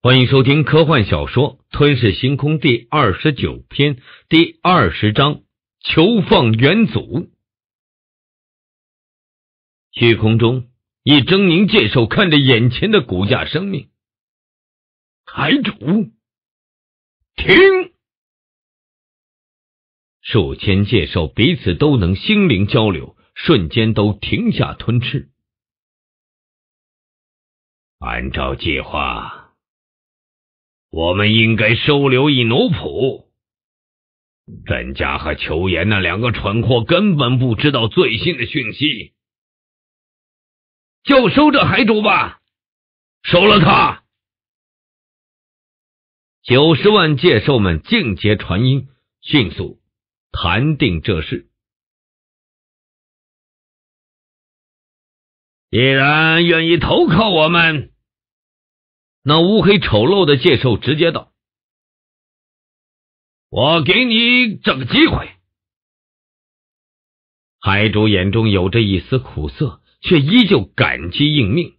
欢迎收听科幻小说《吞噬星空》第二十九篇第二十章“囚放元祖”。虚空中，一狰狞界兽看着眼前的骨架生命，海主，停！数千界兽彼此都能心灵交流，瞬间都停下吞吃。按照计划。我们应该收留一奴仆。甄家和裘岩那两个蠢货根本不知道最新的讯息，就收这海主吧，收了他。九十万界兽们尽皆传音，迅速谈定这事。既然愿意投靠我们。那乌黑丑陋的界兽直接道：“我给你这个机会。”海主眼中有着一丝苦涩，却依旧感激应命。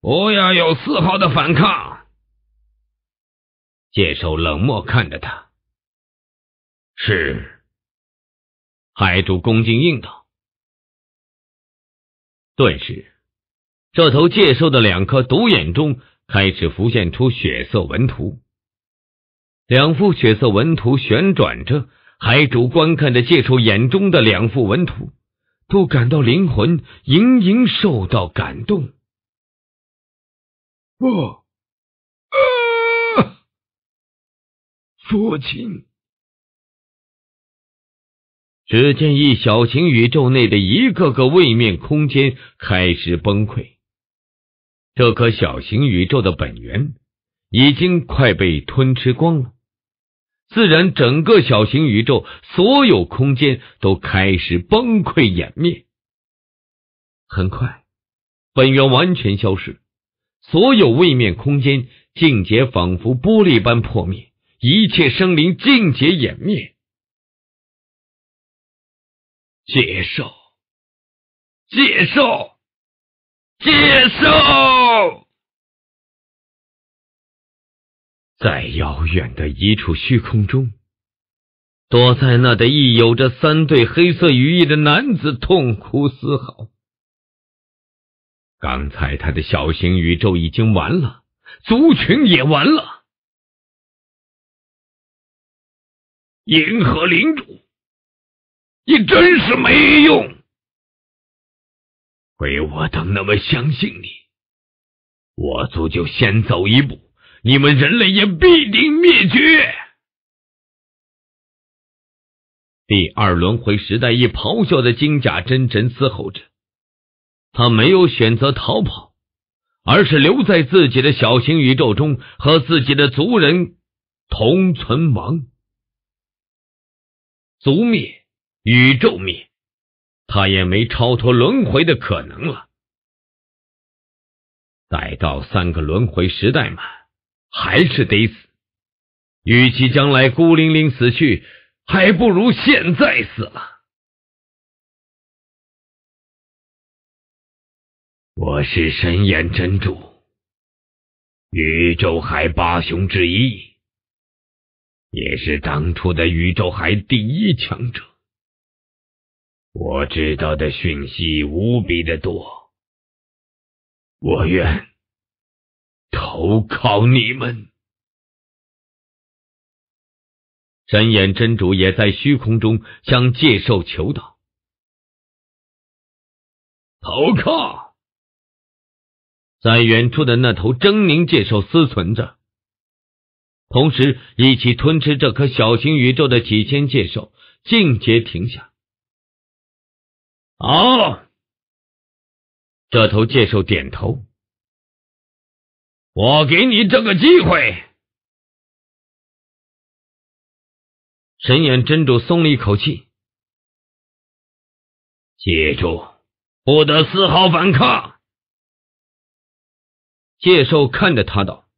不要有丝毫的反抗。界兽冷漠看着他，是海主恭敬应道。顿时。这头界兽的两颗独眼中开始浮现出血色纹图，两幅血色纹图旋转着，海主观看着界兽眼中的两副纹图，都感到灵魂隐隐受到感动。不啊，父亲！只见一小型宇宙内的一个个位面空间开始崩溃。这颗小型宇宙的本源已经快被吞吃光了，自然整个小型宇宙所有空间都开始崩溃湮灭。很快，本源完全消失，所有位面空间境界仿佛玻璃般破灭，一切生灵境界湮灭。接受，接受。接受。在遥远的一处虚空中，躲在那的一有着三对黑色羽翼的男子痛哭嘶吼。刚才他的小型宇宙已经完了，族群也完了。银河领主，你真是没用！鬼！我都那么相信你，我族就先走一步，你们人类也必定灭绝。第二轮回时代，一咆哮的金甲真真嘶吼着，他没有选择逃跑，而是留在自己的小型宇宙中，和自己的族人同存亡。族灭，宇宙灭。他也没超脱轮回的可能了。待到三个轮回时代满，还是得死。与其将来孤零零死去，还不如现在死了。我是神眼真主，宇宙海八雄之一，也是当初的宇宙海第一强者。我知道的讯息无比的多，我愿投靠你们。真眼真主也在虚空中向界兽求道。投靠，在远处的那头狰狞界兽思存着，同时一起吞吃这颗小型宇宙的几千界兽，尽皆停下。好，这头界兽点头。我给你这个机会。神眼真主松了一口气，记住，不得丝毫反抗。界兽看着他道：“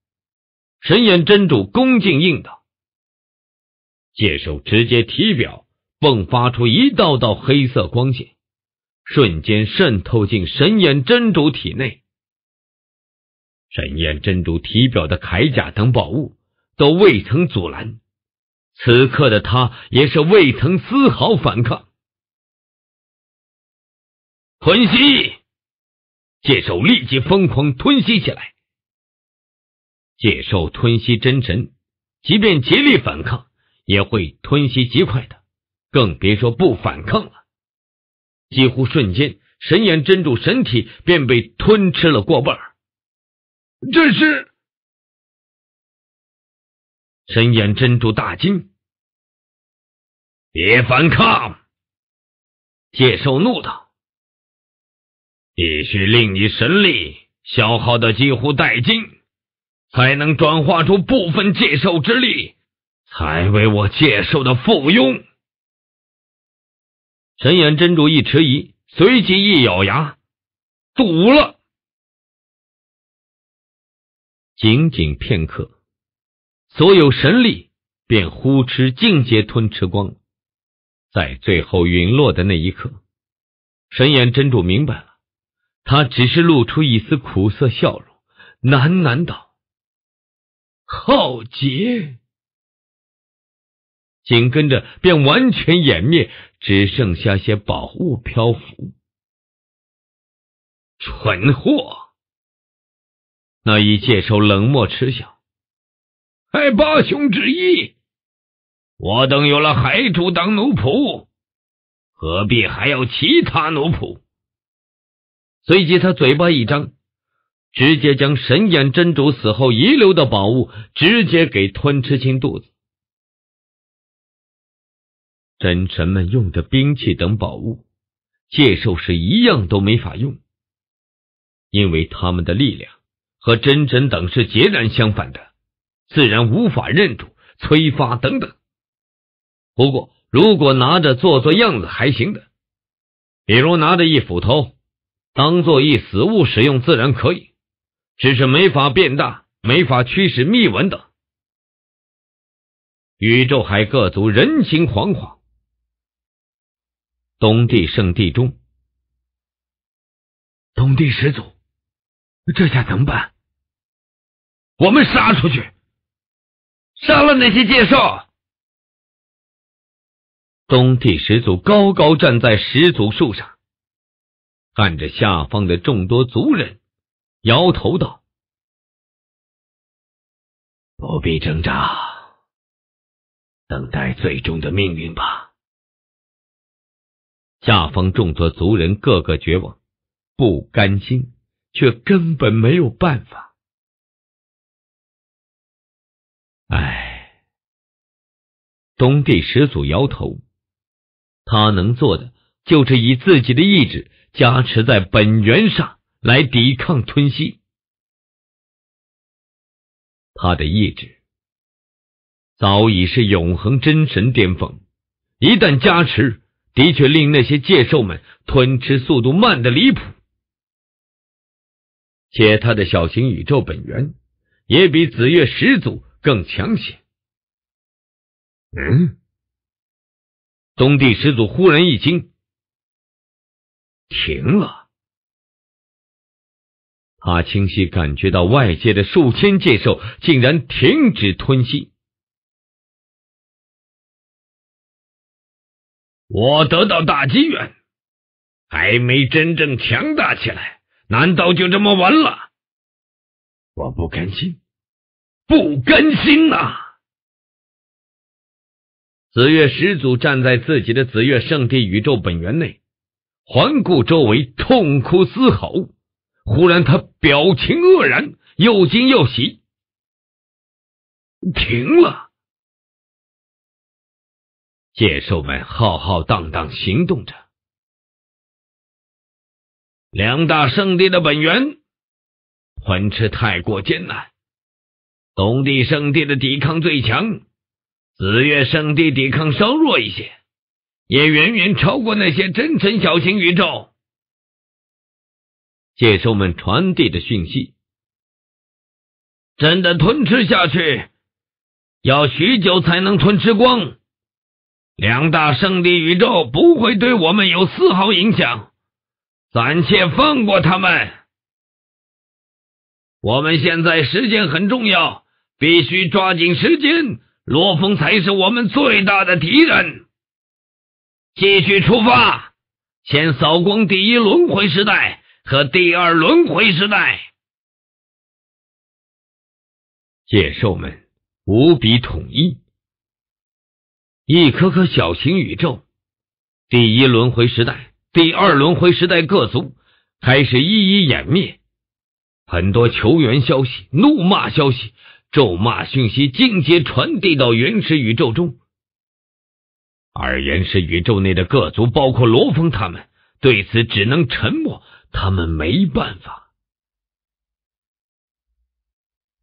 神眼真主恭敬应道。”界兽直接体表迸发出一道道黑色光线。瞬间渗透进神眼真主体内，神眼真主体表的铠甲等宝物都未曾阻拦，此刻的他也是未曾丝毫反抗。吞吸，界兽立即疯狂吞吸起来。界兽吞吸真神，即便竭力反抗，也会吞吸极快的，更别说不反抗了。几乎瞬间，神眼真主神体便被吞吃了过半儿。这是神眼真主大惊，别反抗！界兽怒道：“必须令你神力消耗的几乎殆尽，才能转化出部分界兽之力，才为我界兽的附庸。”神眼真主一迟疑，随即一咬牙，赌了。仅仅片刻，所有神力便呼哧尽皆吞吃光。在最后陨落的那一刻，神眼真主明白了，他只是露出一丝苦涩笑容，喃喃道：“浩劫。”紧跟着，便完全湮灭。只剩下些宝物漂浮，蠢货！那一介手冷漠嗤笑。哎，八雄之一，我等有了海主当奴仆，何必还要其他奴仆？随即他嘴巴一张，直接将神眼真主死后遗留的宝物直接给吞吃进肚子。真神们用的兵器等宝物，界兽是一样都没法用，因为他们的力量和真神等是截然相反的，自然无法认主、催发等等。不过，如果拿着做做样子还行的，比如拿着一斧头当做一死物使用，自然可以，只是没法变大，没法驱使秘文等。宇宙海各族人心惶惶。东帝圣地中，东帝始祖，这下怎么办？我们杀出去，杀了那些界兽。东帝始祖高高站在始祖树上，看着下方的众多族人，摇头道：“不必挣扎，等待最终的命运吧。”下方众多族人个个绝望，不甘心，却根本没有办法。唉，东帝始祖摇头，他能做的就是以自己的意志加持在本源上来抵抗吞吸。他的意志早已是永恒真神巅峰，一旦加持。的确令那些界兽们吞吃速度慢的离谱，且他的小型宇宙本源也比紫月始祖更强些。嗯，东帝始祖忽然一惊，停了。他清晰感觉到外界的数千界兽竟然停止吞吸。我得到大机缘，还没真正强大起来，难道就这么完了？我不甘心，不甘心啊！紫月始祖站在自己的紫月圣地宇宙本源内，环顾周围，痛哭嘶吼。忽然，他表情愕然，又惊又喜，停了。界兽们浩浩荡荡行动着，两大圣地的本源，魂吃太过艰难。东帝圣地的抵抗最强，紫月圣地抵抗稍弱一些，也远远超过那些真神小型宇宙。界兽们传递的讯息：真的吞吃下去，要许久才能吞吃光。两大圣地宇宙不会对我们有丝毫影响，暂且放过他们。我们现在时间很重要，必须抓紧时间。罗峰才是我们最大的敌人。继续出发，先扫光第一轮回时代和第二轮回时代。野兽们无比统一。一颗颗小型宇宙，第一轮回时代、第二轮回时代各族开始一一湮灭。很多求援消息、怒骂消息、咒骂讯息，尽皆传递到原始宇宙中。而原始宇宙内的各族，包括罗峰他们，对此只能沉默。他们没办法，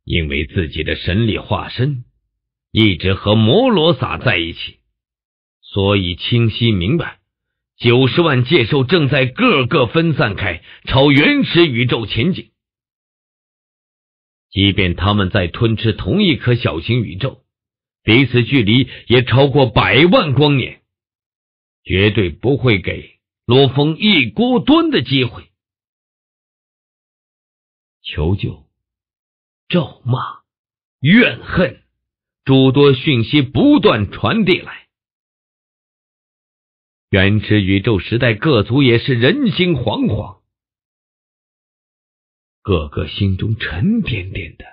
因为自己的神力化身。一直和摩罗撒在一起，所以清晰明白，九十万界兽正在个个分散开，朝原始宇宙前进。即便他们在吞吃同一颗小型宇宙，彼此距离也超过百万光年，绝对不会给罗峰一锅端的机会。求救、咒骂、怨恨。诸多讯息不断传递来，原始宇宙时代各族也是人心惶惶，个个心中沉甸甸的，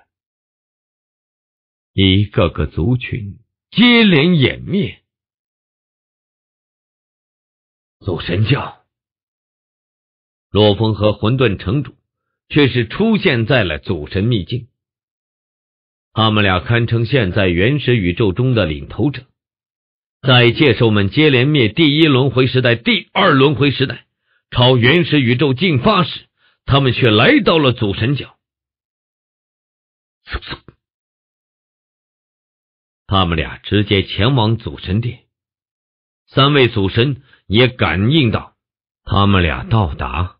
一个个族群接连湮灭。祖神教，洛风和混沌城主却是出现在了祖神秘境。他们俩堪称现在原始宇宙中的领头者，在界兽们接连灭第一轮回时代、第二轮回时代，朝原始宇宙进发时，他们却来到了祖神角。他们俩直接前往祖神殿，三位祖神也感应到他们俩到达，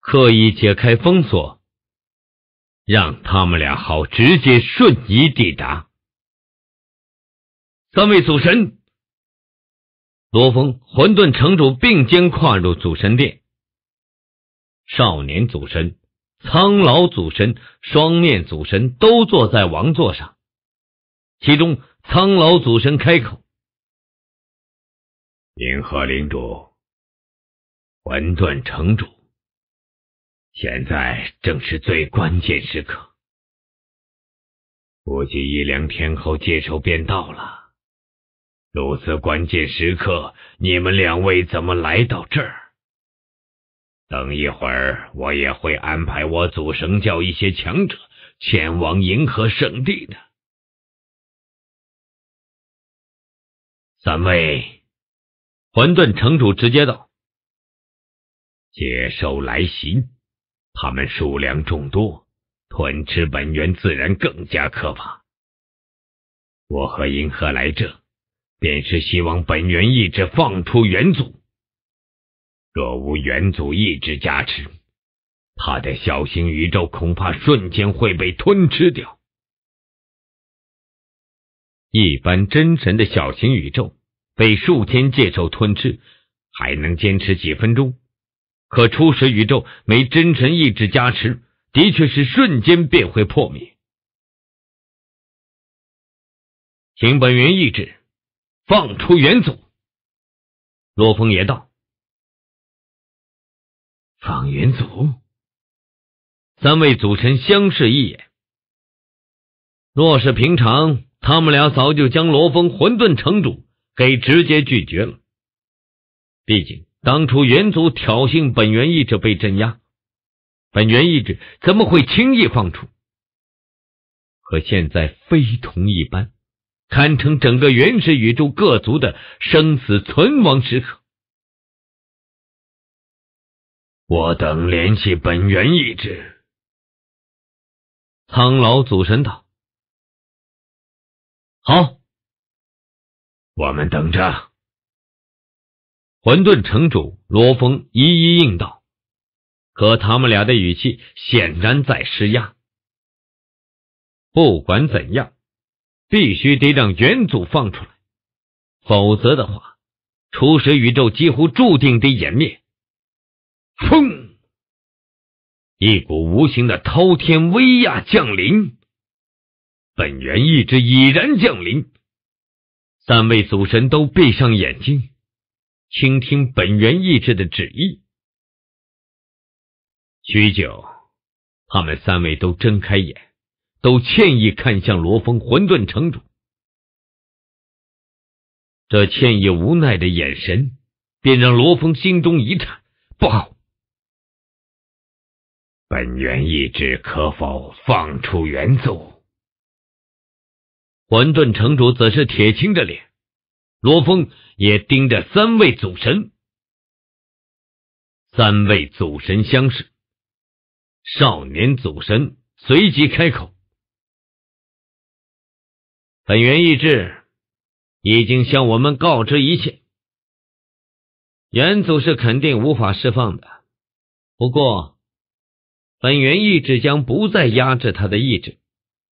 刻意解开封锁。让他们俩好直接瞬移抵达。三位祖神，罗峰、混沌城主并肩跨入祖神殿。少年祖神、苍老祖神、双面祖神都坐在王座上，其中苍老祖神开口：“银河领主，混沌城主。”现在正是最关键时刻，估计一两天后接手便到了。如此关键时刻，你们两位怎么来到这儿？等一会儿，我也会安排我祖神教一些强者前往银河圣地的。三位，混沌城主直接道：“接受来袭。他们数量众多，吞吃本源自然更加可怕。我和银河来这，便是希望本源意志放出元祖。若无元祖意志加持，他的小型宇宙恐怕瞬间会被吞吃掉。一般真神的小型宇宙被数千界兽吞吃，还能坚持几分钟？可初始宇宙没真神意志加持，的确是瞬间便会破灭。请本源意志放出元祖。罗峰也道：“放元祖。”三位祖神相视一眼，若是平常，他们俩早就将罗峰混沌城主给直接拒绝了，毕竟。当初元祖挑衅本源意志被镇压，本源意志怎么会轻易放出？可现在非同一般，堪称整个原始宇宙各族的生死存亡时刻。我等联系本源意志，苍老祖神道。好，我们等着。混沌城主罗峰一一应道，可他们俩的语气显然在施压。不管怎样，必须得让元祖放出来，否则的话，初始宇宙几乎注定得湮灭。砰！一股无形的滔天威压降临，本源意志已然降临。三位祖神都闭上眼睛。倾听本源意志的旨意。许久，他们三位都睁开眼，都歉意看向罗峰。混沌城主这歉意无奈的眼神，便让罗峰心中一颤，不好！本源意志可否放出元祖？混沌城主则是铁青着脸。罗峰也盯着三位祖神，三位祖神相视。少年祖神随即开口：“本源意志已经向我们告知一切，元祖是肯定无法释放的。不过，本源意志将不再压制他的意志，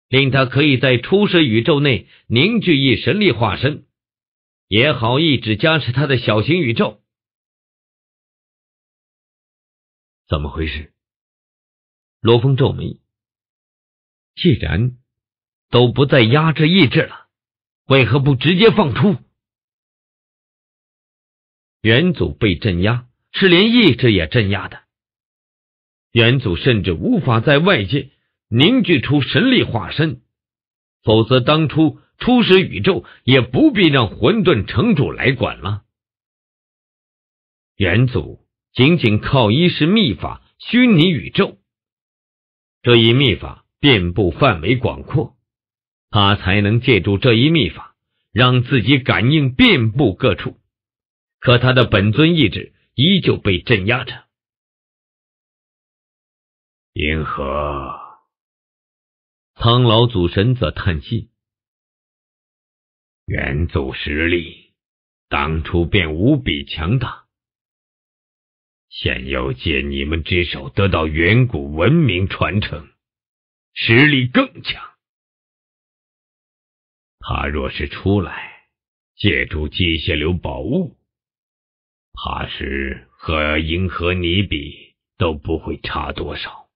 令他可以在初始宇宙内凝聚一神力化身。”也好，意志加持他的小型宇宙，怎么回事？罗峰皱眉。既然都不再压制意志了，为何不直接放出？元祖被镇压，是连意志也镇压的。元祖甚至无法在外界凝聚出神力化身，否则当初。初始宇宙也不必让混沌城主来管了。元祖仅仅靠一世秘法虚拟宇宙，这一秘法遍布范围广阔，他才能借助这一秘法让自己感应遍布各处，可他的本尊意志依旧被镇压着。银河，苍老祖神则叹气。元祖实力当初便无比强大，现又借你们之手得到远古文明传承，实力更强。他若是出来，借助机械流宝物，怕是和银河你比都不会差多少。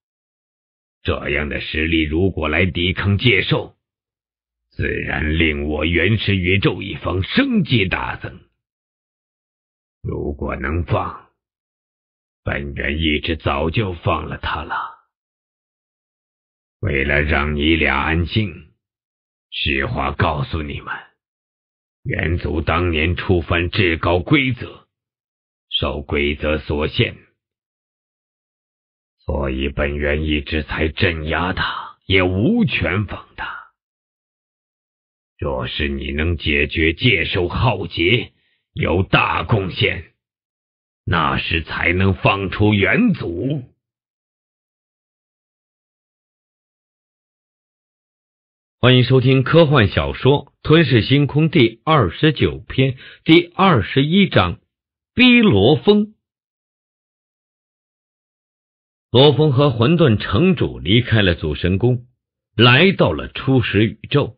这样的实力，如果来抵抗界兽，自然令我原始宇宙一方生机大增。如果能放，本源一直早就放了他了。为了让你俩安静，实话告诉你们，猿族当年触犯至高规则，受规则所限，所以本源一直才镇压他，也无权放他。若是你能解决界兽浩劫，有大贡献，那时才能放出元祖。欢迎收听科幻小说《吞噬星空》第二十九篇第二十一章：逼罗峰。罗峰和混沌城主离开了祖神宫，来到了初始宇宙。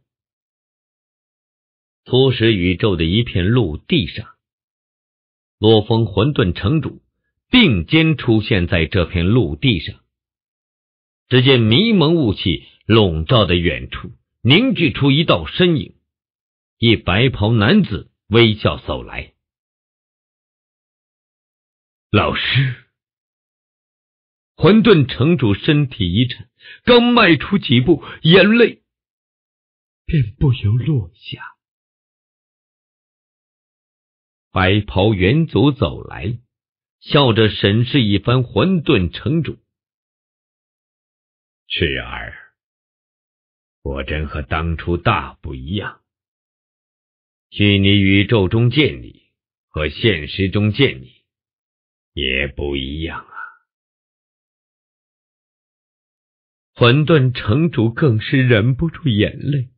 初始宇宙的一片陆地上，罗峰、混沌城主并肩出现在这片陆地上。只见迷蒙雾气笼罩的远处，凝聚出一道身影，一白袍男子微笑走来。老师，混沌城主身体一颤，刚迈出几步，眼泪便不由落下。白袍元祖走来，笑着审视一番混沌城主：“赤儿，果真和当初大不一样。虚拟宇宙中见你，和现实中见你，也不一样啊。”混沌城主更是忍不住眼泪，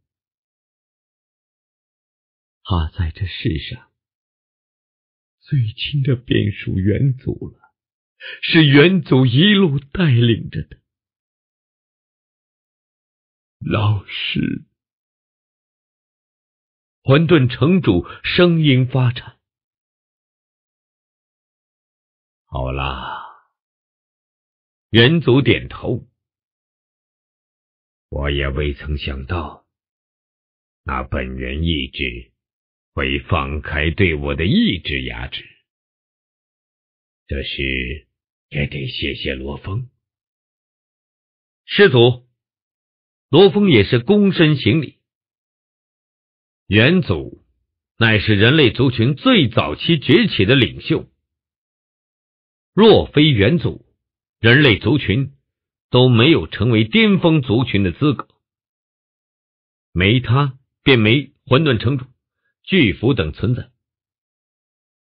他在这世上。最亲的便是元祖了，是元祖一路带领着的。老师，混沌城主声音发颤。好啦，元祖点头。我也未曾想到，那本人意志。会放开对我的意志压制，这事也得谢谢罗峰。师祖，罗峰也是躬身行礼。元祖乃是人类族群最早期崛起的领袖，若非元祖，人类族群都没有成为巅峰族群的资格，没他便没混沌城主。巨斧等存在，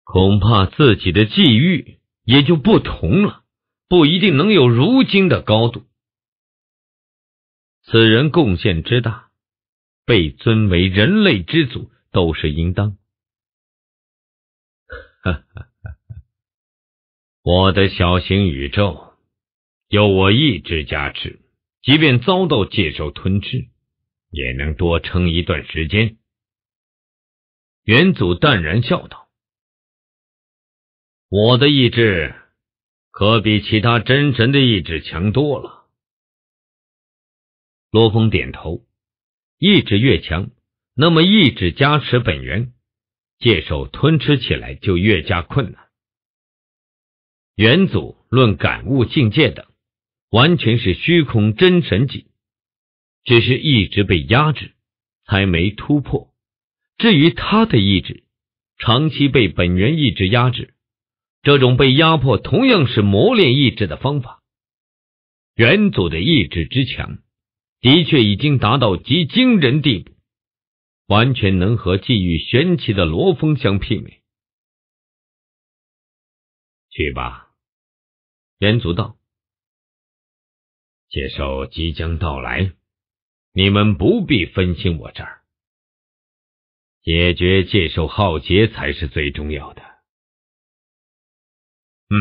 恐怕自己的际遇也就不同了，不一定能有如今的高度。此人贡献之大，被尊为人类之祖都是应当。我的小型宇宙有我一只加持，即便遭到界兽吞吃，也能多撑一段时间。元祖淡然笑道：“我的意志可比其他真神的意志强多了。”罗峰点头，意志越强，那么意志加持本源、界兽吞吃起来就越加困难。元祖论感悟境界等，完全是虚空真神级，只是一直被压制，才没突破。至于他的意志，长期被本源意志压制，这种被压迫同样是磨练意志的方法。元祖的意志之强，的确已经达到极惊人地步，完全能和寄予玄奇的罗峰相媲美。去吧，元祖道。接受即将到来，你们不必分心，我这儿。解决界兽浩劫才是最重要的。嗯，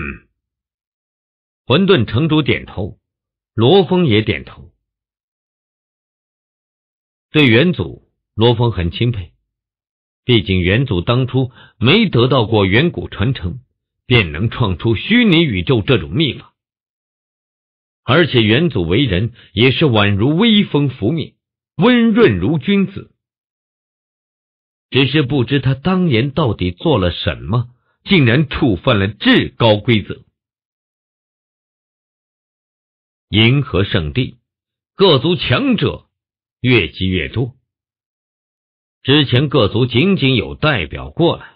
混沌城主点头，罗峰也点头。对元祖，罗峰很钦佩，毕竟元祖当初没得到过远古传承，便能创出虚拟宇宙这种秘法。而且元祖为人也是宛如微风拂面，温润如君子。只是不知他当年到底做了什么，竟然触犯了至高规则。银河圣地，各族强者越积越多。之前各族仅仅有代表过来，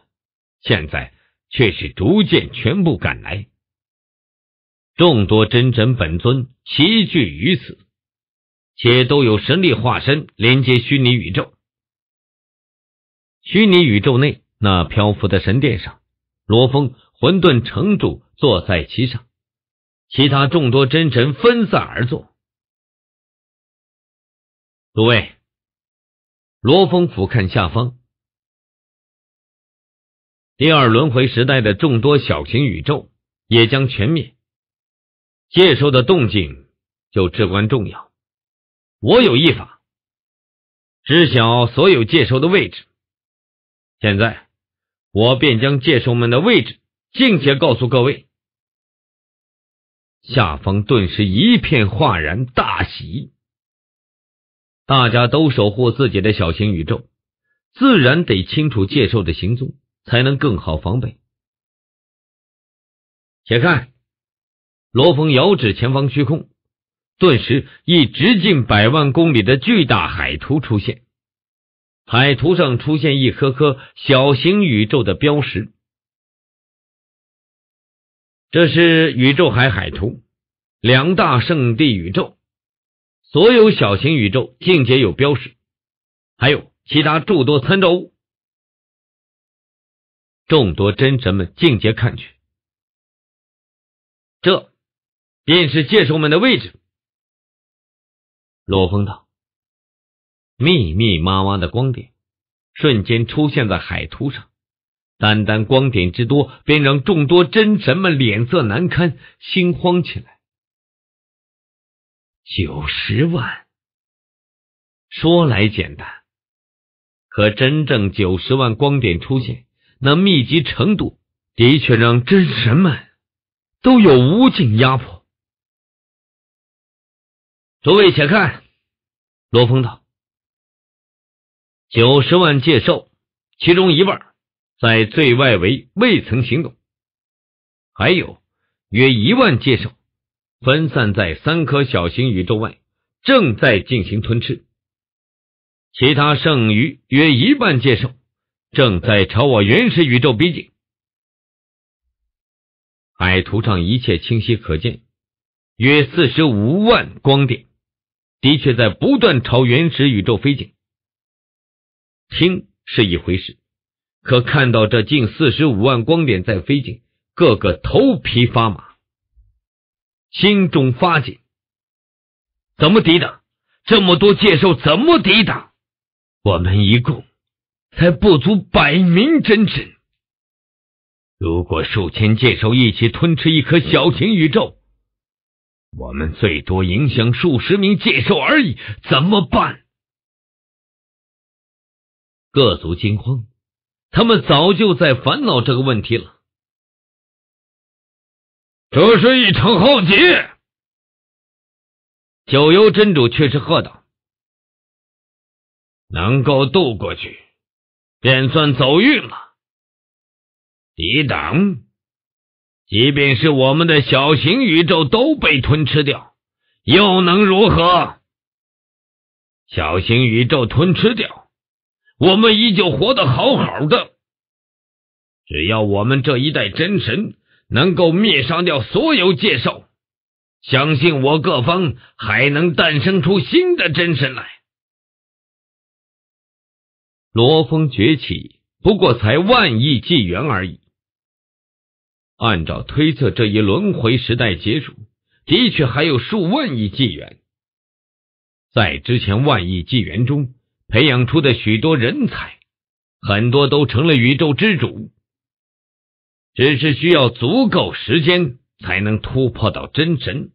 现在却是逐渐全部赶来。众多真真本尊齐聚于此，且都有神力化身连接虚拟宇宙。虚拟宇宙内，那漂浮的神殿上，罗峰混沌城主坐在其上，其他众多真神分散而坐。诸位，罗峰俯瞰下方，第二轮回时代的众多小型宇宙也将全灭，界兽的动静就至关重要。我有一法，知晓所有界兽的位置。现在，我便将界兽们的位置、尽界告诉各位。下方顿时一片哗然，大喜。大家都守护自己的小型宇宙，自然得清楚界兽的行踪，才能更好防备。且看，罗峰遥指前方虚空，顿时一直径百万公里的巨大海图出现。海图上出现一颗颗小型宇宙的标识，这是宇宙海海图。两大圣地宇宙，所有小型宇宙境界有标识，还有其他诸多参照物。众多真神们境界看去，这便是界兽们的位置。罗峰道。密密麻麻的光点瞬间出现在海图上，单单光点之多，便让众多真神们脸色难堪、心慌起来。九十万，说来简单，可真正九十万光点出现，那密集程度的确让真神们都有无尽压迫。诸位且看，罗峰道。九十万界兽，其中一半在最外围未曾行动，还有约一万界兽分散在三颗小型宇宙外，正在进行吞吃。其他剩余约一半界兽正在朝我原始宇宙逼近。海图上一切清晰可见，约四十五万光点的确在不断朝原始宇宙飞进。听是一回事，可看到这近四十五万光点在飞进，个个头皮发麻，心中发紧。怎么抵挡？这么多界兽怎么抵挡？我们一共才不足百名真神，如果数千界兽一起吞吃一颗小型宇宙，我们最多影响数十名界兽而已，怎么办？各族惊慌，他们早就在烦恼这个问题了。这是一场浩劫。九幽真主却是喝道：“能够渡过去，便算走运了。抵挡，即便是我们的小型宇宙都被吞吃掉，又能如何？小型宇宙吞吃掉。”我们依旧活得好好的。只要我们这一代真神能够灭杀掉所有界兽，相信我，各方还能诞生出新的真神来。罗峰崛起不过才万亿纪元而已，按照推测，这一轮回时代结束的确还有数万亿纪元。在之前万亿纪元中。培养出的许多人才，很多都成了宇宙之主。只是需要足够时间才能突破到真神。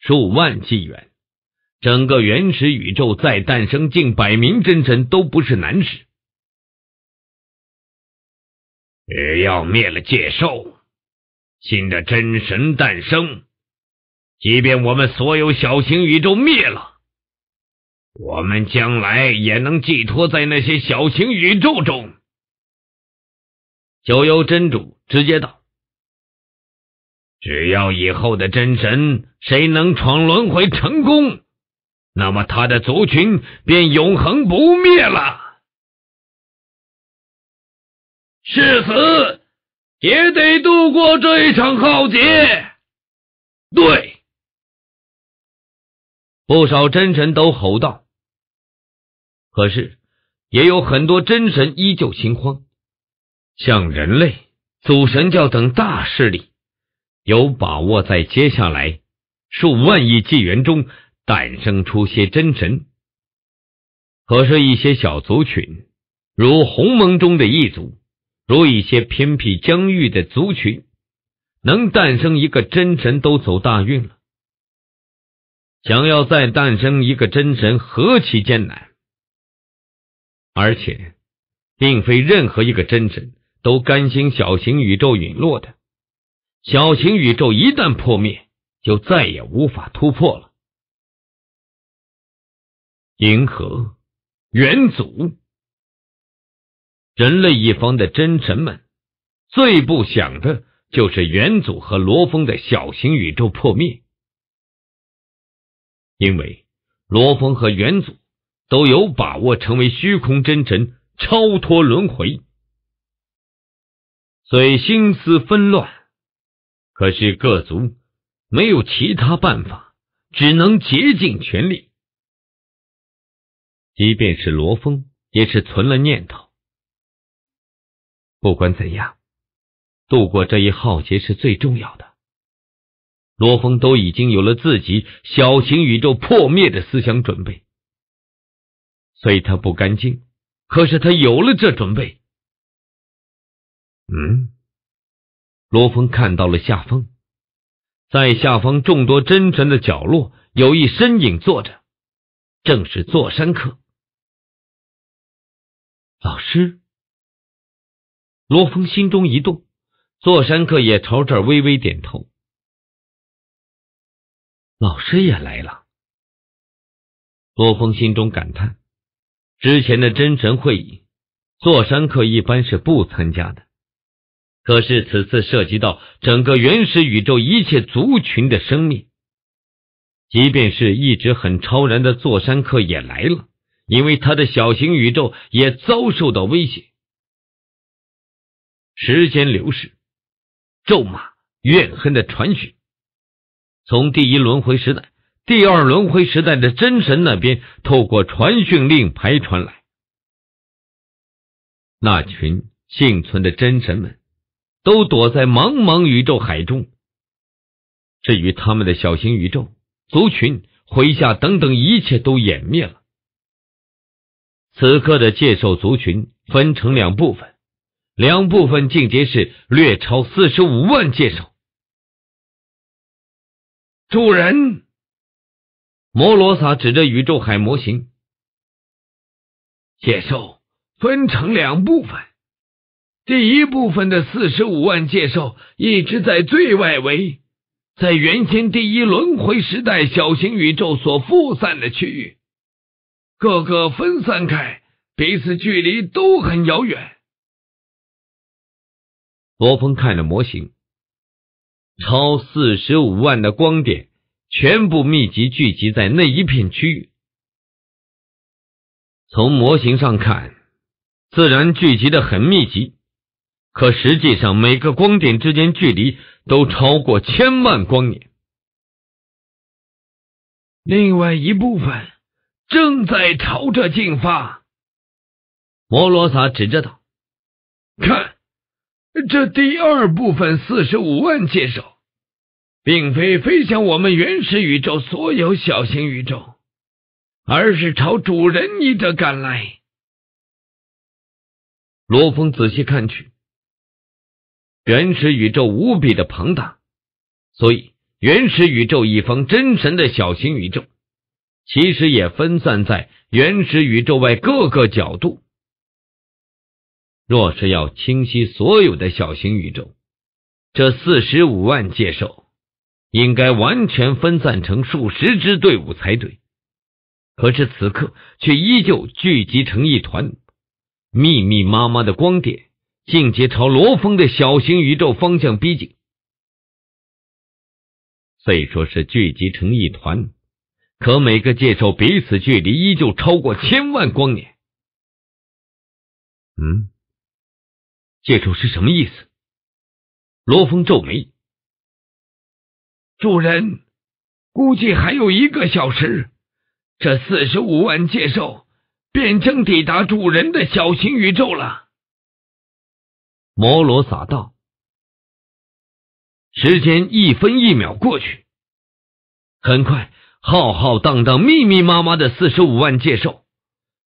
数万纪元，整个原始宇宙再诞生近百名真神都不是难事。只要灭了界兽，新的真神诞生，即便我们所有小型宇宙灭了。我们将来也能寄托在那些小型宇宙中。九幽真主直接道：“只要以后的真神谁能闯轮回成功，那么他的族群便永恒不灭了。誓死也得度过这一场浩劫。”对，不少真神都吼道。可是，也有很多真神依旧心慌。像人类、祖神教等大势力有把握在接下来数万亿纪元中诞生出些真神。可是，一些小族群，如鸿蒙中的异族，如一些偏僻疆域的族群，能诞生一个真神都走大运了，想要再诞生一个真神，何其艰难！而且，并非任何一个真神都甘心小型宇宙陨落的。小型宇宙一旦破灭，就再也无法突破了。银河元祖，人类一方的真神们最不想的就是元祖和罗峰的小型宇宙破灭，因为罗峰和元祖。都有把握成为虚空真神，超脱轮回。虽心思纷乱，可是各族没有其他办法，只能竭尽全力。即便是罗峰，也是存了念头。不管怎样，度过这一浩劫是最重要的。罗峰都已经有了自己小型宇宙破灭的思想准备。所以他不干净，可是他有了这准备。嗯，罗峰看到了下方，在下方众多真臣的角落，有一身影坐着，正是座山客。老师，罗峰心中一动，座山客也朝这儿微微点头。老师也来了，罗峰心中感叹。之前的真神会议，座山客一般是不参加的。可是此次涉及到整个原始宇宙一切族群的生命，即便是一直很超然的座山客也来了，因为他的小型宇宙也遭受到威胁。时间流逝，咒骂、怨恨的传讯，从第一轮回时代。第二轮回时代的真神那边，透过传讯令牌传来，那群幸存的真神们，都躲在茫茫宇宙海中。至于他们的小型宇宙族群麾下等等，一切都湮灭了。此刻的界兽族群分成两部分，两部分境界是略超四十五万界兽。主人。摩罗萨指着宇宙海模型，野兽分成两部分，第一部分的四十五万界兽一直在最外围，在原先第一轮回时代小型宇宙所复散的区域，各个分散开，彼此距离都很遥远。罗峰看着模型，超四十五万的光点。全部密集聚集在那一片区域。从模型上看，自然聚集的很密集，可实际上每个光点之间距离都超过千万光年。另外一部分正在朝着进发。摩罗萨指着他，看，这第二部分四十五万接手。并非飞向我们原始宇宙所有小型宇宙，而是朝主人你这赶来。罗峰仔细看去，原始宇宙无比的庞大，所以原始宇宙一方真神的小型宇宙，其实也分散在原始宇宙外各个角度。若是要清晰所有的小型宇宙，这四十五万界兽。应该完全分散成数十支队伍才对，可是此刻却依旧聚集成一团，密密麻麻的光点，径直朝罗峰的小型宇宙方向逼近。虽说是聚集成一团，可每个界兽彼此距离依旧超过千万光年。嗯，界兽是什么意思？罗峰皱眉。主人，估计还有一个小时，这四十五万界兽便将抵达主人的小型宇宙了。摩罗撒道，时间一分一秒过去，很快，浩浩荡荡、密密麻麻的四十五万界兽，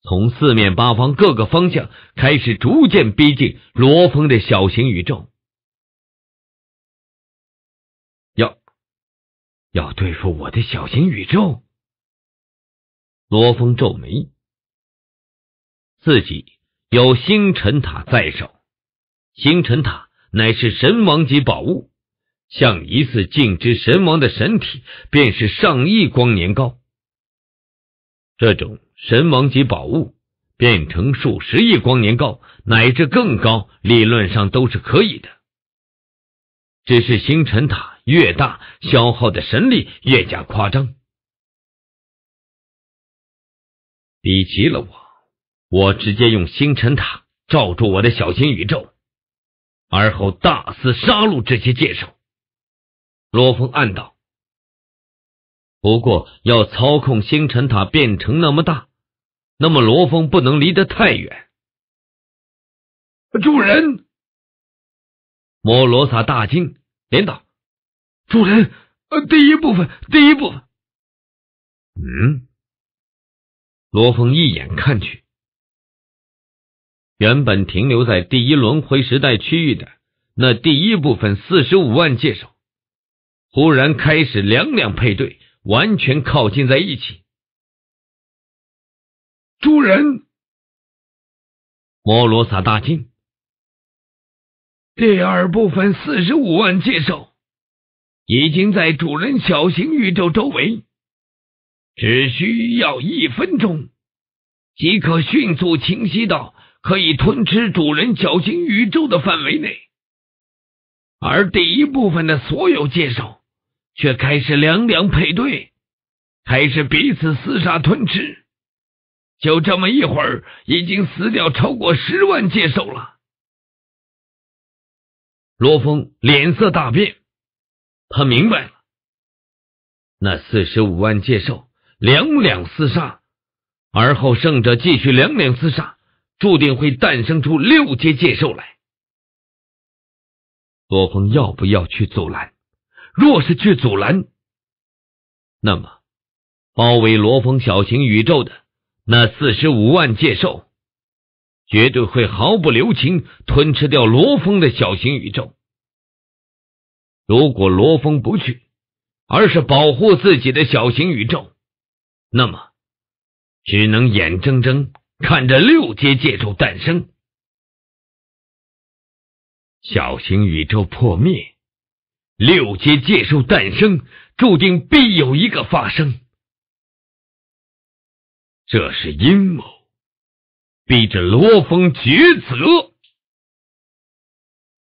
从四面八方各个方向开始逐渐逼近罗峰的小型宇宙。要对付我的小型宇宙？罗峰皱眉，自己有星辰塔在手，星辰塔乃是神王级宝物，像一次镜之神王的神体，便是上亿光年高。这种神王级宝物变成数十亿光年高乃至更高，理论上都是可以的。只是星辰塔。越大，消耗的神力越加夸张。逼急了我，我直接用星辰塔罩住我的小型宇宙，而后大肆杀戮这些界兽。罗峰暗道。不过要操控星辰塔变成那么大，那么罗峰不能离得太远。主人，摩罗萨大惊，连道。主人，呃，第一部分，第一部分，嗯。罗峰一眼看去，原本停留在第一轮回时代区域的那第一部分四十五万界手，忽然开始两两配对，完全靠近在一起。主人，摩罗萨大惊，第二部分四十五万界手。已经在主人小型宇宙周围，只需要一分钟，即可迅速清晰到可以吞吃主人小型宇宙的范围内。而第一部分的所有介绍，却开始两两配对，开始彼此厮杀吞吃。就这么一会儿，已经死掉超过十万介兽了。罗峰脸色大变。他明白了，那四十五万界兽两两厮杀，而后胜者继续两两厮杀，注定会诞生出六阶界兽来。罗峰要不要去阻拦？若是去阻拦，那么包围罗峰小型宇宙的那四十五万界兽，绝对会毫不留情吞吃掉罗峰的小型宇宙。如果罗峰不去，而是保护自己的小型宇宙，那么只能眼睁睁看着六阶界兽诞生，小型宇宙破灭，六阶界兽诞生，注定必有一个发生。这是阴谋，逼着罗峰抉择。